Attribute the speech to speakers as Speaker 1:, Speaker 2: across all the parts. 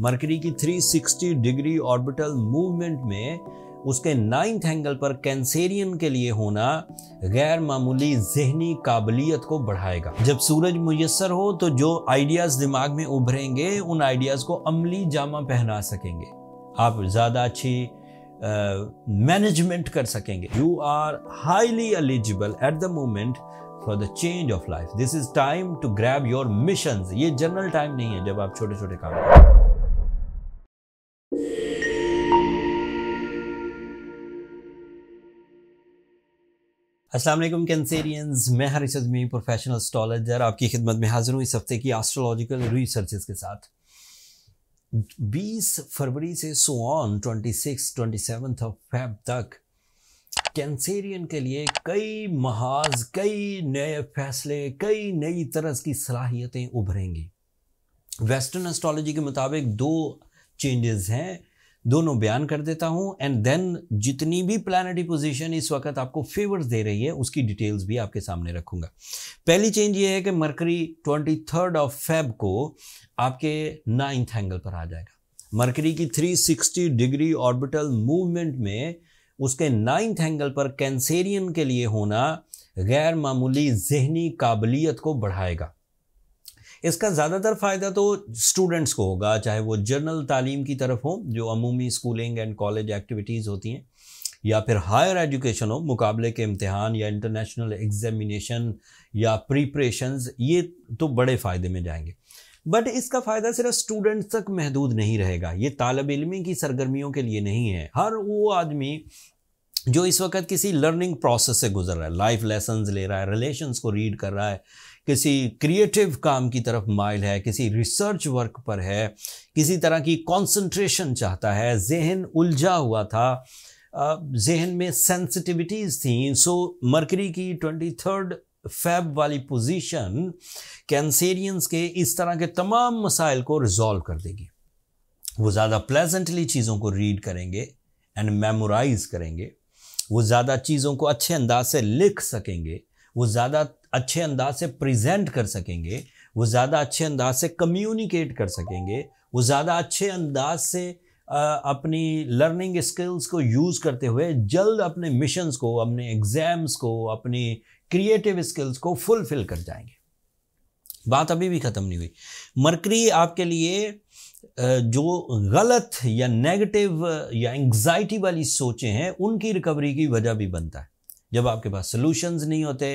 Speaker 1: mercury की 360 degree orbital movement में उसके नाइन्थ एंगल पर कैंसेरियन के लिए होना गैर मामूली जहनी काबिलियत को बढ़ाएगा जब सूरज मुयसर हो तो जो आइडियाज़ दिमाग में उभरेंगे उन आइडियाज़ को अमली जामा पहना सकेंगे आप ज़्यादा अच्छी मैनेजमेंट कर सकेंगे you are highly eligible at the moment for the change of life this is time to grab your mission ये जनरल टाइम नहीं है जब आप छोटे छोटे काम करें असलम कैंसेरियंस मैं हरीश अजमी प्रोफेशनल एस्ट्रोलॉजर आपकी खिदमत में हाजिर हूँ इस हफ्ते की एस्ट्रोलॉजिकल रिसर्चेस के साथ 20 फरवरी से so on 26, twenty seven Feb तक कैंसेरियन के लिए कई महाज कई नए फैसले कई नई तरह की सलाहियतें उभरेंगी वेस्टर्न एस्ट्रोलॉजी के मुताबिक दो चेंजेस हैं दोनों बयान कर देता हूं एंड देन जितनी भी प्लानिटी पोजीशन इस वक्त आपको फेवर्स दे रही है उसकी डिटेल्स भी आपके सामने रखूंगा पहली चेंज ये है कि Mercury twenty third of Feb को आपके नाइन्थ एंगल पर आ जाएगा मरकरी की 360 डिग्री ऑर्बिटल मूवमेंट में उसके नाइन्थ एंगल पर कैंसेरियन के लिए होना गैर मामूली जहनी काबिलियत को बढ़ाएगा इसका ज़्यादातर फ़ायदा तो स्टूडेंट्स को होगा चाहे वो जनरल तालीम की तरफ हो जो अमूमी स्कूलिंग एंड कॉलेज एक्टिविटीज़ होती हैं या फिर हायर एजुकेशन हो मुकाबले के इम्तहान या इंटरनेशनल एग्जामिनेशन या प्रिप्रेशन ये तो बड़े फ़ायदे में जाएंगे बट इसका फ़ायदा सिर्फ स्टूडेंट्स तक महदूद नहीं रहेगा ये तालब इलमी की सरगर्मियों के लिए नहीं है हर वो आदमी जो इस वक्त किसी लर्निंग प्रोसेस से गुजर रहा है लाइफ लेसन ले रहा है रिलेशंस को रीड कर रहा है किसी क्रिएटिव काम की तरफ माइल है किसी रिसर्च वर्क पर है किसी तरह की कंसंट्रेशन चाहता है जहन उलझा हुआ था जहन में सेंसिटिविटीज़ थी सो मरकरी की ट्वेंटी थर्ड फैब वाली पोजीशन कैंसेरियंस के इस तरह के तमाम मसाइल को रिजॉल्व कर देगी वो ज़्यादा प्लेजेंटली चीज़ों को रीड करेंगे एंड मेमोराइज करेंगे वो ज़्यादा चीज़ों को अच्छे अंदाज से लिख सकेंगे वो ज़्यादा अच्छे अंदाज से प्रेजेंट कर सकेंगे वो ज़्यादा अच्छे अंदाज से कम्युनिकेट कर सकेंगे वो ज़्यादा अच्छे अंदाज से अपनी लर्निंग स्किल्स को यूज़ करते हुए जल्द अपने मिशंस को अपने एग्ज़ाम्स को अपनी क्रिएटिव स्किल्स को फुलफिल कर जाएंगे बात अभी भी ख़त्म नहीं हुई मरकरी आपके लिए जो गलत या नेगेटिव या एंग्जाइटी वाली सोचें हैं उनकी रिकवरी की वजह भी बनता है जब आपके पास सोल्यूशंस नहीं होते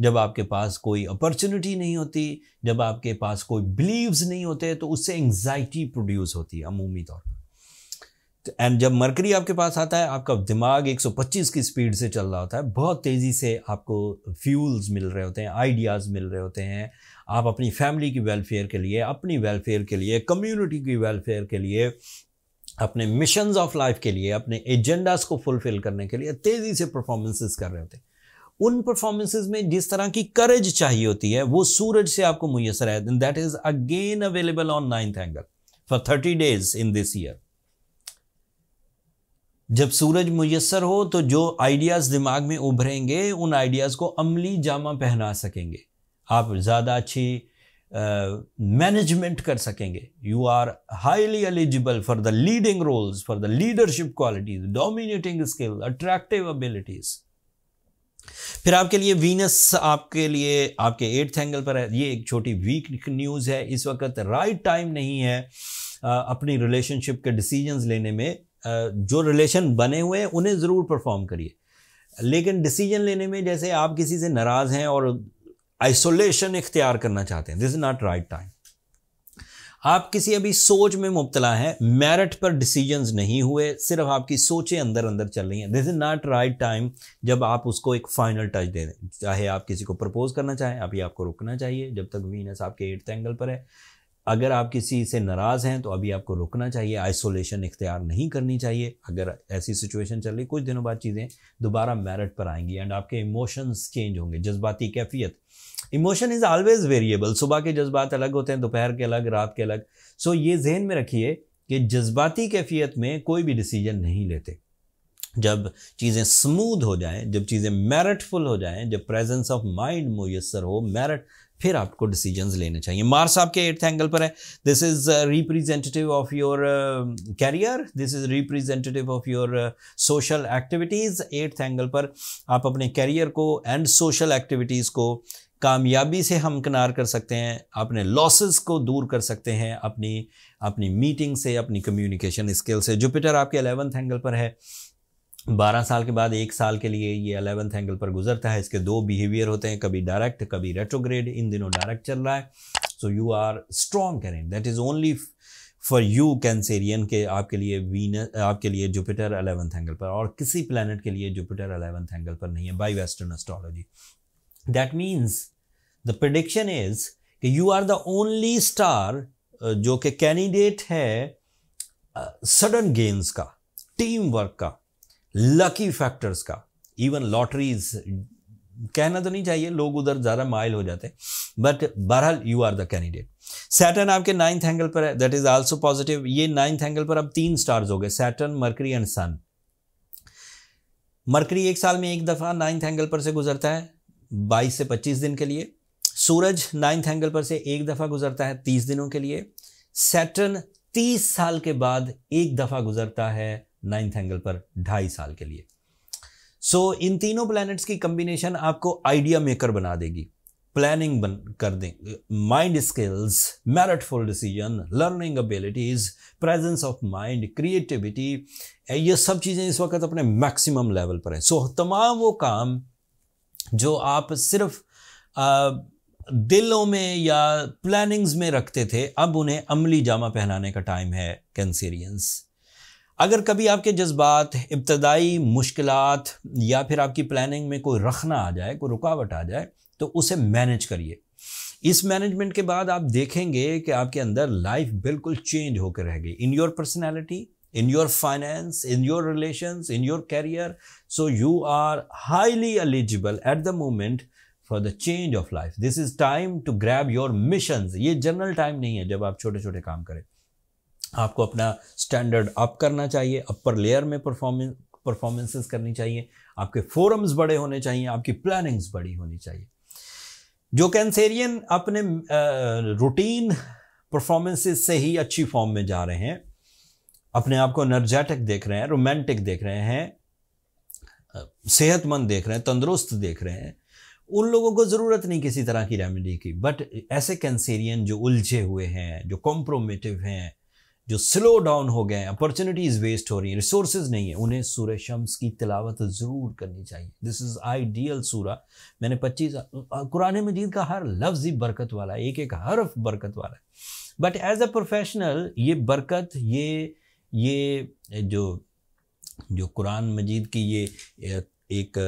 Speaker 1: जब आपके पास कोई अपॉर्चुनिटी नहीं होती जब आपके पास कोई बिलीव्स नहीं होते तो उससे एंग्जाइटी प्रोड्यूस होती है अमूमी तौर पर एंड तो, जब मरकरी आपके पास आता है आपका दिमाग 125 की स्पीड से चल रहा होता है बहुत तेज़ी से आपको फ्यूल्स मिल रहे होते हैं आइडियाज़ मिल रहे होते हैं आप अपनी फैमिली की वेलफेयर के लिए अपनी वेलफेयर के लिए कम्युनिटी की वेलफेयर के लिए अपने मिशन ऑफ लाइफ के लिए अपने एजेंडाज को फुलफिल करने के लिए तेज़ी से परफॉर्मेंसेस कर रहे होते हैं उन परफॉर्मेंसेज में जिस तरह की करेज चाहिए होती है वो सूरज से आपको मुयसर है that is again available on ninth angle for thirty days in this year जब सूरज मुयसर हो तो जो आइडियाज़ दिमाग में उभरेंगे उन आइडियाज़ को अमली जामा पहना सकेंगे आप ज़्यादा अच्छी मैनेजमेंट uh, कर सकेंगे you are highly eligible for the leading roles for the leadership qualities dominating skill attractive abilities फिर आपके लिए वीनस आपके लिए आपके एट्थ एंगल पर है ये एक छोटी वीक न्यूज़ है इस वक्त राइट टाइम नहीं है अपनी रिलेशनशिप के डिसीजंस लेने में जो रिलेशन बने हुए हैं उन्हें ज़रूर परफॉर्म करिए लेकिन डिसीजन लेने में जैसे आप किसी से नाराज़ हैं और आइसोलेशन इख्तियार करना चाहते हैं this is not right time आप किसी अभी सोच में मुबतला हैं मेरिट पर डिसीजंस नहीं हुए सिर्फ आपकी सोचें अंदर अंदर चल रही हैं this is not right time जब आप उसको एक फाइनल टच दे दें चाहे आप किसी को प्रपोज करना चाहें अभी आपको रुकना चाहिए जब तक वीनस आपके एट्थ एंगल पर है अगर आप किसी से नाराज़ हैं तो अभी आपको रुकना चाहिए आइसोलेशन इख्तियार नहीं करनी चाहिए अगर ऐसी सिचुएशन चल रही कुछ दिनों बाद चीज़ें दोबारा मेरिट पर आएंगी एंड आपके इमोशंस चेंज होंगे जज्बाती कैफियत इमोशन इज़ ऑलवेज वेरिएबल सुबह के जज्बात अलग होते हैं दोपहर के अलग रात के अलग सो ये जहन में रखिए कि जज्बाती कैफियत में कोई भी डिसीजन नहीं लेते जब चीज़ें स्मूद हो जाएं जब चीज़ें मेरिटफुल हो जाएं जब प्रेजेंस ऑफ माइंड मुयसर हो मेरिट फिर आपको डिसीजन लेने चाहिए मार्स आपके एट्थ एंगल पर है this is representative of your career this is representative of your social activities eighth angle पर आप अपने कैरियर को एंड सोशल एक्टिविटीज़ को कामयाबी से हम किनार कर सकते हैं अपने लॉसेस को दूर कर सकते हैं अपनी अपनी मीटिंग से अपनी कम्युनिकेशन स्किल से जुपिटर आपके अलेवंथ एंगल पर है बारह साल के बाद एक साल के लिए ये अलेवेंथ एंगल पर गुजरता है इसके दो बिहेवियर होते हैं कभी डायरेक्ट कभी रेट्रोग्रेड इन दिनों डायरेक्ट चल रहा है सो यू आर स्ट्रॉन्ग करें that is only for you Cancerian के आपके लिए वीनस आपके लिए जुपिटर अलेवंथ एंगल पर और किसी प्लानट के लिए जुपिटर अलेवंथ एंगल पर नहीं है by western astrology that means the prediction is कि you are the only star जो कि कैंडिडेट है सडन गेंस का टीम वर्क का लकी फैक्टर्स का इवन लॉटरीज कहना तो नहीं चाहिए लोग उधर ज़्यादा माइल हो जाते बट बहरहाल you are the candidate Saturn आपके नाइन्थ एंगल पर है दैट इज आल्सो पॉजिटिव ये नाइन्थ एंगल पर अब तीन स्टार्स हो गए Saturn Mercury and sun Mercury एक साल में एक दफ़ा नाइन्थ एंगल पर से गुजरता है बाईस से पच्चीस दिन के लिए सूरज नाइन्थ एंगल पर से एक दफ़ा गुजरता है तीस दिनों के लिए सैटर्न तीस साल के बाद एक दफ़ा गुजरता है नाइन्थ एंगल पर ढाई साल के लिए सो so, इन तीनों प्लैनेट्स की कंबिनेशन आपको आइडिया मेकर बना देगी प्लानिंग बन कर दें mind skills meritful decision learning abilities presence of mind creativity ये सब चीज़ें इस वक्त अपने मैक्सिमम लेवल पर हैं सो so, तमाम वो काम जो आप सिर्फ आ, दिलों में या प्लानिंग्स में रखते थे अब उन्हें अमली जामा पहनाने का टाइम है कैंसेरियंस अगर कभी आपके जज्बात इब्तदाई मुश्किल या फिर आपकी प्लानिंग में कोई रखना आ जाए कोई रुकावट आ जाए तो उसे मैनेज करिए इस मैनेजमेंट के बाद आप देखेंगे कि आपके अंदर लाइफ बिल्कुल चेंज होकर रह गई in your personality in your finance in your relation in your career so you are highly eligible at the moment for the change of life this is time to grab your mission ये general time नहीं है जब आप छोटे छोटे काम करें आपको अपना स्टैंडर्ड अप करना चाहिए अपर लेयर में परफॉर्मेंस परफॉर्मेंसेस करनी चाहिए आपके फोरम्स बड़े होने चाहिए आपकी प्लानिंग्स बड़ी होनी चाहिए जो कैंसेरियन अपने रूटीन परफॉर्मेंसेस से ही अच्छी फॉर्म में जा रहे हैं अपने आप को एनर्जेटिक देख रहे हैं रोमांटिक देख रहे हैं सेहतमंद देख रहे हैं तंदुरुस्त देख रहे हैं उन लोगों को ज़रूरत नहीं किसी तरह की रेमेडी की बट ऐसे कैंसेरियन जो उलझे हुए हैं जो कॉम्प्रोमेटिव हैं जो स्लो डाउन हो गए हैं अपॉर्चुनिटीज वेस्ट हो रही हैं रिसोर्सेज नहीं है उन्हें सूर्य शम्स की तिलावत ज़रूर करनी चाहिए दिस इज़ आइडियल सूरा मैंने पच्चीस कुरान मजीद का हर लफ्ज़ ही बरकत वाला है एक एक हर्फ बरकत वाला है बट एज अ प्रोफेशनल ये बरकत ये ये जो जो कुरान मजीद की ये एक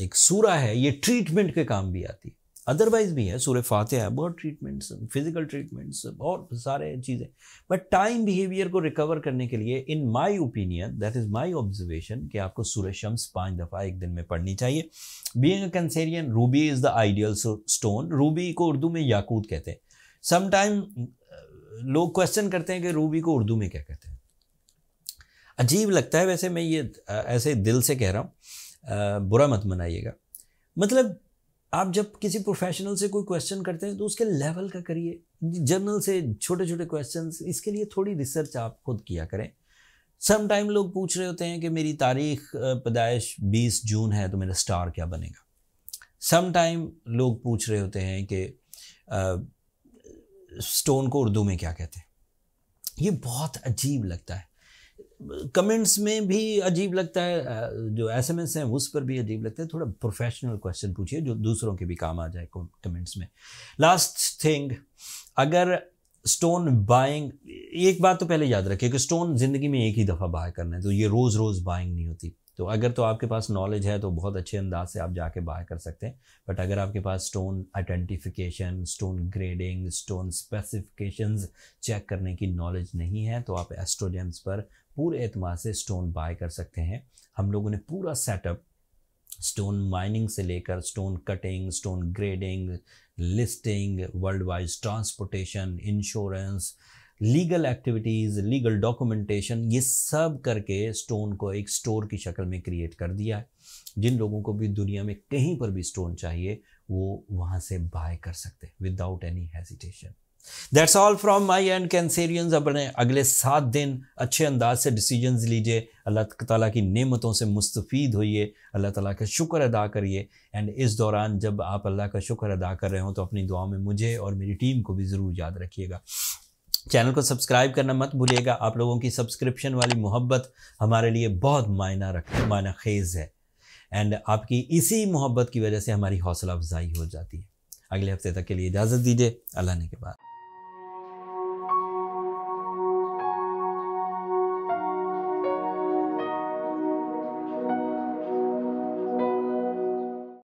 Speaker 1: एक सूरा है ये ट्रीटमेंट के काम भी आती है अदरवाइज भी है सूर्य फातह है बर्ड ट्रीटमेंट्स फिजिकल ट्रीटमेंट्स और सारे चीज़ें बट टाइम बिहेवियर को रिकवर करने के लिए in my opinion that is my observation कि आपको सूर्य शम्स पाँच दफ़ा एक दिन में पढ़नी चाहिए being Cancerian ruby is the ideal stone ruby को उर्दू में याकूत कहते हैं समटाइम uh, लोग क्वेश्चन करते हैं कि रूबी को उर्दू में क्या कहते हैं अजीब लगता है वैसे मैं ये uh, ऐसे दिल से कह रहा हूँ uh, बुरा मत मनाइएगा मतलब आप जब किसी प्रोफेशनल से कोई क्वेश्चन करते हैं तो उसके लेवल का करिए जर्नल से छोटे छोटे क्वेश्चन इसके लिए थोड़ी रिसर्च आप खुद किया करें सम टाइम लोग पूछ रहे होते हैं कि मेरी तारीख पैदाइश 20 जून है तो मेरा स्टार क्या बनेगा सम टाइम लोग पूछ रहे होते हैं कि स्टोन को उर्दू में क्या कहते हैं ये बहुत अजीब लगता है कमेंट्स में भी अजीब लगता है जो एस एम एस हैं उस पर भी अजीब लगता है थोड़ा प्रोफेशनल क्वेश्चन पूछिए जो दूसरों के भी काम आ जाए कमेंट्स में लास्ट थिंग अगर स्टोन बाइंग एक बात तो पहले याद रखिए कि स्टोन ज़िंदगी में एक ही दफ़ा बाय करना है तो ये रोज़ रोज़ बाइंग नहीं होती तो अगर तो आपके पास नॉलेज है तो बहुत अच्छे अंदाज से आप जाके बाय कर सकते हैं बट अगर आपके पास stone identification stone grading stone specifications check करने की नॉलेज नहीं है तो आप एस्ट्रोजेम्स पर पूरे एतमाद से स्टोन बाय कर सकते हैं हम लोगों ने पूरा सेटअप स्टोन माइनिंग से लेकर stone cutting stone grading listing world wise transportation insurance legal activities legal documentation ये सब करके स्टोन को एक स्टोर की शक्ल में क्रिएट कर दिया है जिन लोगों को भी दुनिया में कहीं पर भी स्टोन चाहिए वो वहाँ से बाय कर सकते हैं without any hesitation that's all from my end Cancerians अपने अगले सात दिन अच्छे अंदाज से डिसीजन लीजिए अल्लाह ताला की नेमतों से मुस्तफ़ीद होइए अल्लाह ताला का शुक्र अदा करिए एंड इस दौरान जब आप अल्लाह का शुक्र अदा कर रहे हो तो अपनी दुआ में मुझे और मेरी टीम को भी ज़रूर याद रखिएगा चैनल को सब्सक्राइब करना मत भूलिएगा आप लोगों की सब्सक्रिप्शन वाली मोहब्बत हमारे लिए बहुत मायना रख मायना खेज़ है एंड आपकी इसी मोहब्बत की वजह से हमारी हौसला अफजाई हो जाती है अगले हफ्ते तक के लिए इजाज़त दीजिए अल्लाह ने के बाद